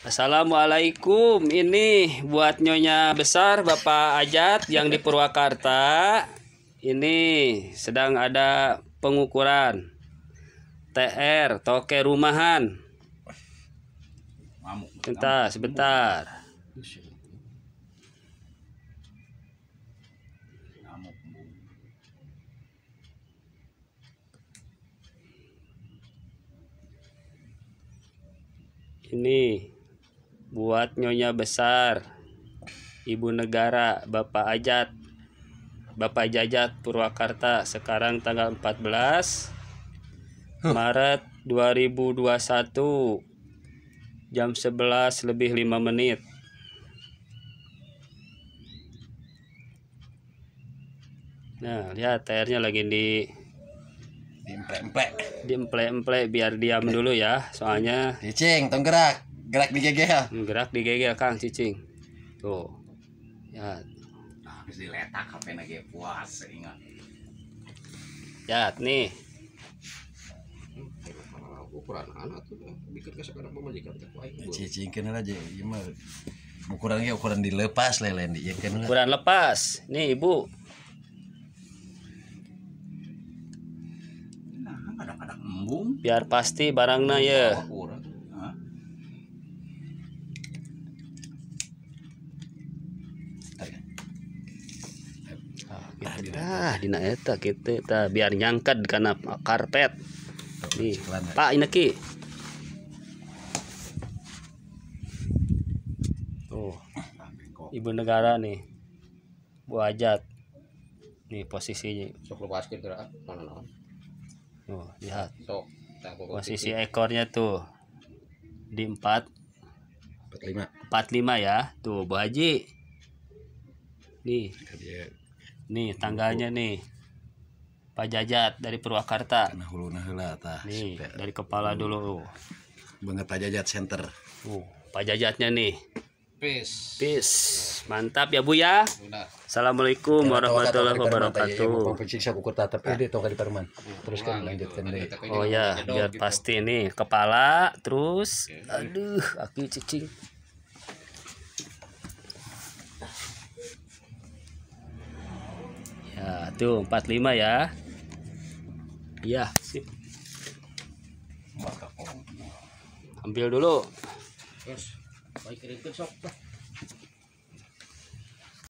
Assalamualaikum ini buat nyonya besar Bapak Ajat yang di Purwakarta ini sedang ada pengukuran TR toke rumahan sebentar sebentar ini buat Nyonya Besar, Ibu Negara, Bapak Ajat, Bapak Jajat Purwakarta sekarang tanggal 14 huh. Maret 2021 jam 11 lebih 5 menit. Nah, lihat airnya lagi di diemple emplek Diemplek-emplek biar diam dulu ya, soalnya. licing, tenggerak gerak di GGL hmm, gerak di GGL Kang cicing tuh ya habis diletak HP lagi puas ingat ya nih ukuran anak tuh bikin ke sekarang pemajikan teh cicing kenal aja ieu iya mah ukuran ukuran dilepas lelen di iya kenal ukuran lepas nih ibu nah, biar pasti barangnya ya nah, Gitu, ah, gitu. Dinaeta ah, kita biar nyangkat karena karpet Nih, ya. Pak ini tuh ibu negara nih Bu Ajat nih posisinya sok lepas ah. tuh lihat posisi ekornya tuh di empat empat lima empat lima ya tuh Bu Haji nih nih gitu. tangganya nih Pak Jajat dari Purwakarta nah, hulu nah, nah, nih dari kepala dulu banget Pak Jajat Center uh, Pak Jajatnya nih Peace. Peace. Mantap ya Bu ya. Assalamualaikum warahmatullahi ya. wabarakatuh. Terus Teruskan lanjutkan deh. Oh ya, biar gitu. pasti nih kepala terus aduh aku cicing. itu 45 ya. Iya, sip. Ambil dulu. Terus, baik keripik sok.